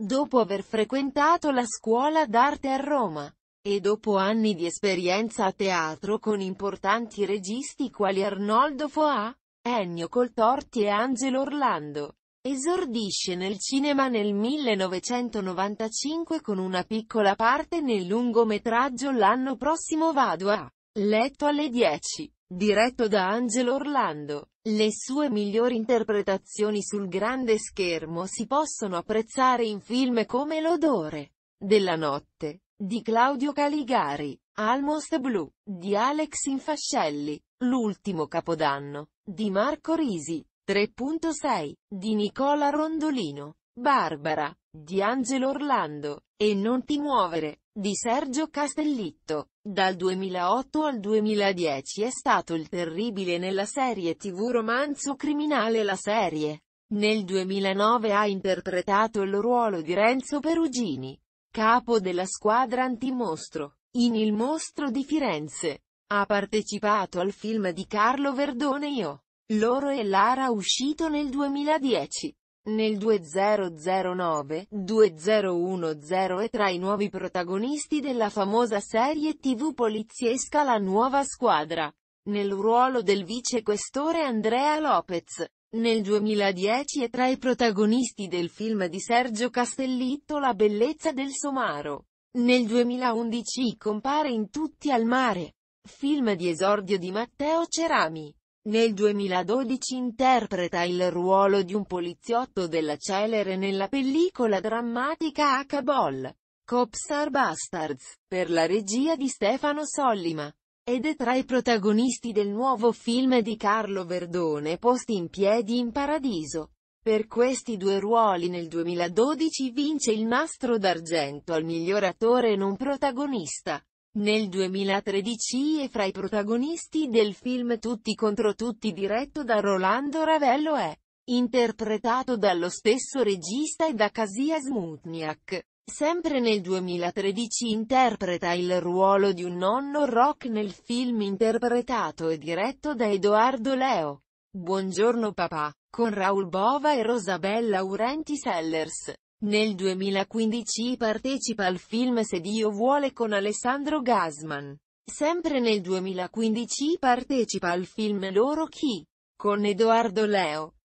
Dopo aver frequentato la scuola d'arte a Roma, e dopo anni di esperienza a teatro con importanti registi quali Arnoldo Foà, Ennio Coltorti e Angelo Orlando, esordisce nel cinema nel 1995 con una piccola parte nel lungometraggio L'anno prossimo vado a Letto alle 10. Diretto da Angelo Orlando. Le sue migliori interpretazioni sul grande schermo si possono apprezzare in film come L'odore della notte di Claudio Caligari, Almost Blue di Alex Infascelli, L'ultimo capodanno di Marco Risi, 3.6 di Nicola Rondolino, Barbara di Angelo Orlando e Non ti muovere di Sergio Castellitto. Dal 2008 al 2010 è stato il terribile nella serie tv romanzo criminale La Serie. Nel 2009 ha interpretato il ruolo di Renzo Perugini, capo della squadra antimostro, in Il mostro di Firenze. Ha partecipato al film di Carlo Verdone Io, Loro e Lara uscito nel 2010. Nel 2009-2010 è tra i nuovi protagonisti della famosa serie tv poliziesca La Nuova Squadra, nel ruolo del vicequestore Andrea Lopez. Nel 2010 è tra i protagonisti del film di Sergio Castellitto La bellezza del somaro. Nel 2011 compare in Tutti al mare, film di esordio di Matteo Cerami. Nel 2012 interpreta il ruolo di un poliziotto della celere nella pellicola drammatica H-Ball, Copstar Bastards, per la regia di Stefano Sollima ed è tra i protagonisti del nuovo film di Carlo Verdone Posti in piedi in paradiso. Per questi due ruoli nel 2012 vince il Nastro d'Argento al miglior attore non protagonista. Nel 2013 e fra i protagonisti del film Tutti contro tutti diretto da Rolando Ravello è interpretato dallo stesso regista e da Kasia Smutniak. Sempre nel 2013 interpreta il ruolo di un nonno rock nel film interpretato e diretto da Edoardo Leo. Buongiorno papà, con Raul Bova e Rosabella Laurenti Sellers. Nel 2015 partecipa al film Se Dio vuole con Alessandro Gasman. Sempre nel 2015 partecipa al film Loro chi? Con Edoardo Leo.